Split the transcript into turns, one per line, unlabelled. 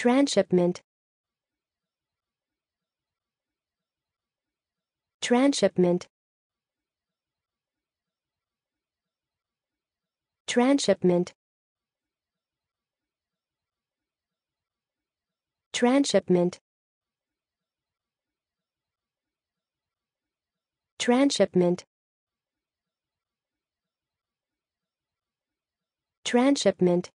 Transshipment Transshipment Transshipment Transshipment Transshipment Transshipment